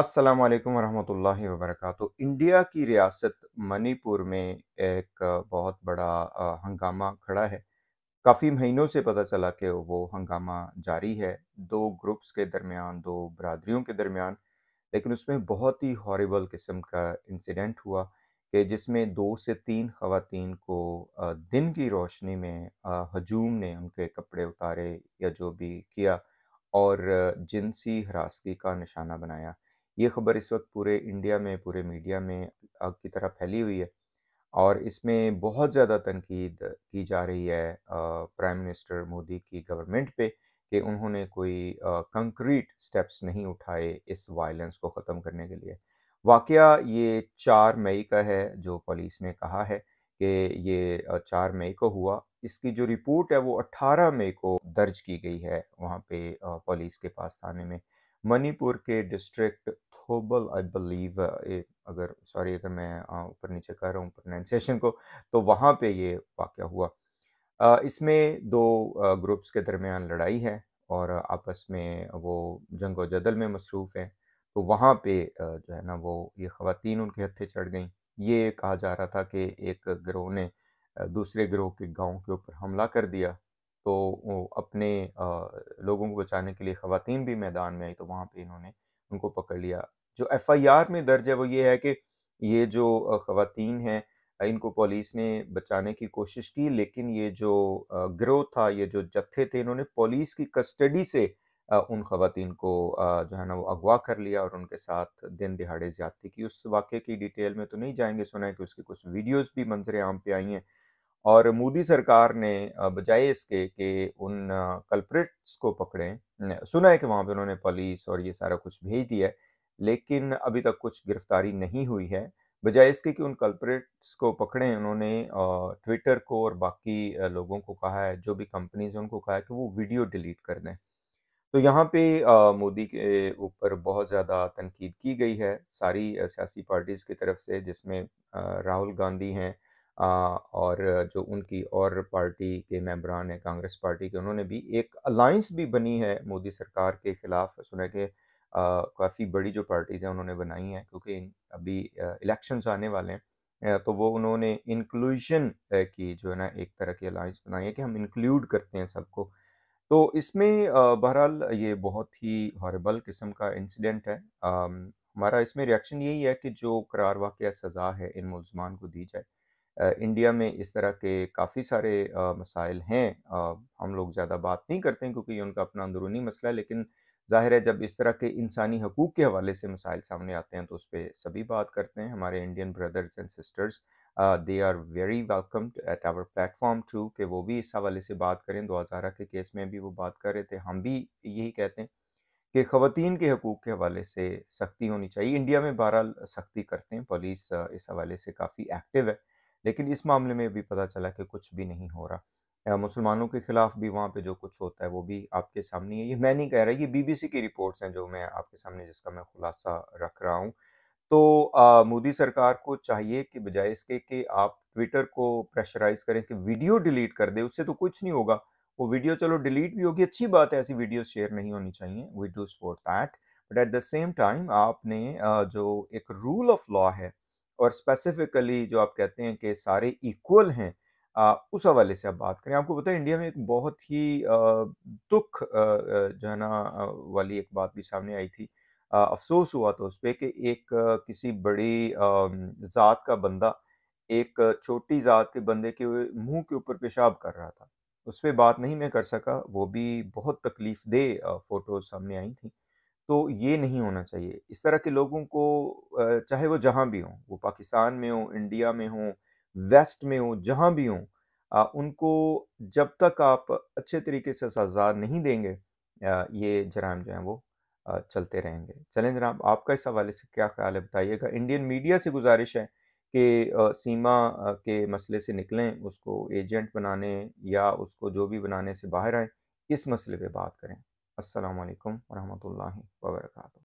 अस्सलाम वालेकुम वरहमतुल्लाहि वबरकatuh इंडिया की रियासत मणिपुर में एक बहुत बड़ा हंगामा खड़ा है काफ़ी महीनों से पता चला कि वो हंगामा जारी है दो ग्रुप्स के दरमियान दो बरदरीों के दरमियान लेकिन उसमें बहुत ही हॉरेबल किस्म का इंसिडेंट हुआ कि जिसमें दो से तीन खातन को दिन की रोशनी में हजूम ने उनके कपड़े उतारे या जो भी किया और जिनसी हरासगी का निशाना बनाया ये खबर इस वक्त पूरे इंडिया में पूरे मीडिया में आग की तरह फैली हुई है और इसमें बहुत ज़्यादा तनकीद की जा रही है प्राइम मिनिस्टर मोदी की गवर्नमेंट पे कि उन्होंने कोई कंक्रीट स्टेप्स नहीं उठाए इस वायलेंस को ख़त्म करने के लिए वाक़ ये चार मई का है जो पुलिस ने कहा है कि ये चार मई को हुआ इसकी जो रिपोर्ट है वो 18 मई को दर्ज की गई है वहाँ पे पुलिस के पास थाने में मणिपुर के डिस्ट्रिक्ट होबल आई बिलीव अगर सॉरी अगर मैं ऊपर नीचे कर रहा हूँ प्रोनाउंसिएशन को तो वहाँ पे ये वाक़ हुआ इसमें दो ग्रुप्स के दरमियान लड़ाई है और आपस में वो जंग जदल में मसरूफ़ हैं तो वहाँ पे जो है ना वो ये ख़वान उनके हत्थे चढ़ गई ये कहा जा रहा था कि एक ग्रोह ने दूसरे ग्रोह के गांव के ऊपर हमला कर दिया तो अपने लोगों को बचाने के लिए ख़वान भी मैदान में आई तो वहाँ पे इन्होंने उनको पकड़ लिया जो एफ़ आई आर में दर्ज है वो ये है कि ये जो खातन हैं इनको पुलिस ने बचाने की कोशिश की लेकिन ये जो ग्रोह था ये जो जत्थे थे इन्होंने पुलिस की कस्टडी से उन खातन को जो है ना वो अगवा कर लिया और उनके साथ दिन दिहाड़े ज्यादती की उस वाक़े की डिटेल में तो नहीं जाएंगे सुना है कि उसकी कुछ वीडियोस भी मंजर आम पे आई हैं और मोदी सरकार ने बजाय इसके कि उन कल्प्रिट्स को पकड़ें सुना है कि वहाँ पर उन्होंने पुलिस और ये सारा कुछ भेज दिया है लेकिन अभी तक कुछ गिरफ्तारी नहीं हुई है बजाय इसके कि उन कल्परेट्स को पकड़ें उन्होंने ट्विटर को और बाकी लोगों को कहा है जो भी कंपनीज हैं उनको कहा है कि वो वीडियो डिलीट कर दें तो यहाँ पे मोदी के ऊपर बहुत ज़्यादा तनकीद की गई है सारी सियासी पार्टीज़ की तरफ से जिसमें राहुल गांधी हैं और जो उनकी और पार्टी के मेम्बरान हैं कांग्रेस पार्टी के उन्होंने भी एक अलायंस भी बनी है मोदी सरकार के ख़िलाफ़ सुना के काफ़ी बड़ी जो पार्टीज़ हैं उन्होंने बनाई हैं क्योंकि अभी इलेक्शन आने वाले हैं तो वो उन्होंने इंक्लूजन की जो है ना एक तरह की अलाइंस बनाई है कि हम इंक्लूड करते हैं सबको तो इसमें बहरहाल ये बहुत ही हॉरेबल किस्म का इंसिडेंट है हमारा इसमें रिएक्शन यही है कि जो करार वाक़ सज़ा है इन मुलजमान को दी जाए इंडिया में इस तरह के काफ़ी सारे मसाइल हैं हम लोग ज़्यादा बात नहीं करते हैं क्योंकि ये उनका अपना अंदरूनी मसला है लेकिन ज़ाहिर है जब इस तरह के इंसानी हकूक़ के हवाले से मसाइल सामने आते हैं तो उस पर सभी बात करते हैं हमारे Indian brothers and sisters they are very welcome at our platform to कि वो भी इस हवाले से बात करें दो हज़ारा के केस में भी वो बात कर रहे थे हम भी यही कहते हैं कि ख़वान के हकूक़ के हवाले से सख्ती होनी चाहिए इंडिया में बहरहाल सख्ती करते हैं पुलिस इस हवाले से काफ़ी एक्टिव है लेकिन इस मामले में भी पता चला कि कुछ भी नहीं हो रहा मुसलमानों के ख़िलाफ़ भी वहाँ पे जो कुछ होता है वो भी आपके सामने है ये मैं नहीं कह रहा ये बीबीसी की रिपोर्ट्स हैं जो मैं आपके सामने जिसका मैं खुलासा रख रहा हूँ तो मोदी सरकार को चाहिए कि बजाय इसके कि आप ट्विटर को प्रेशराइज करें कि वीडियो डिलीट कर दे उससे तो कुछ नहीं होगा वो वीडियो चलो डिलीट भी होगी अच्छी बात है ऐसी वीडियो शेयर नहीं होनी चाहिए we do support that but at the same time आपने जो एक रूल ऑफ लॉ है और स्पेसिफिकली जो आप कहते हैं कि सारे इक्वल हैं उस हवाले से आप बात करें आपको पता है इंडिया में एक बहुत ही दुख जो है ना वाली एक बात भी सामने आई थी अफसोस हुआ था उस पर कि एक किसी बड़ी ज़ात का बंदा एक छोटी ज़ात के बंदे के मुंह के ऊपर पेशाब कर रहा था उस पर बात नहीं मैं कर सका वो भी बहुत तकलीफ दे फ़ोटोज़ सामने आई थी तो ये नहीं होना चाहिए इस तरह के लोगों को चाहे वो जहाँ भी हों वो पाकिस्तान में हों इंडिया में हों वेस्ट में हो जहाँ भी हों उनको जब तक आप अच्छे तरीके से सजा नहीं देंगे ये जराम जो हैं वो चलते रहेंगे चलें जनाब आपका इस हवाले से क्या ख्याल है बताइएगा इंडियन मीडिया से गुजारिश है कि सीमा के मसले से निकलें उसको एजेंट बनाने या उसको जो भी बनाने से बाहर आए इस मसले पे बात करें असलकम वरहमल वर्का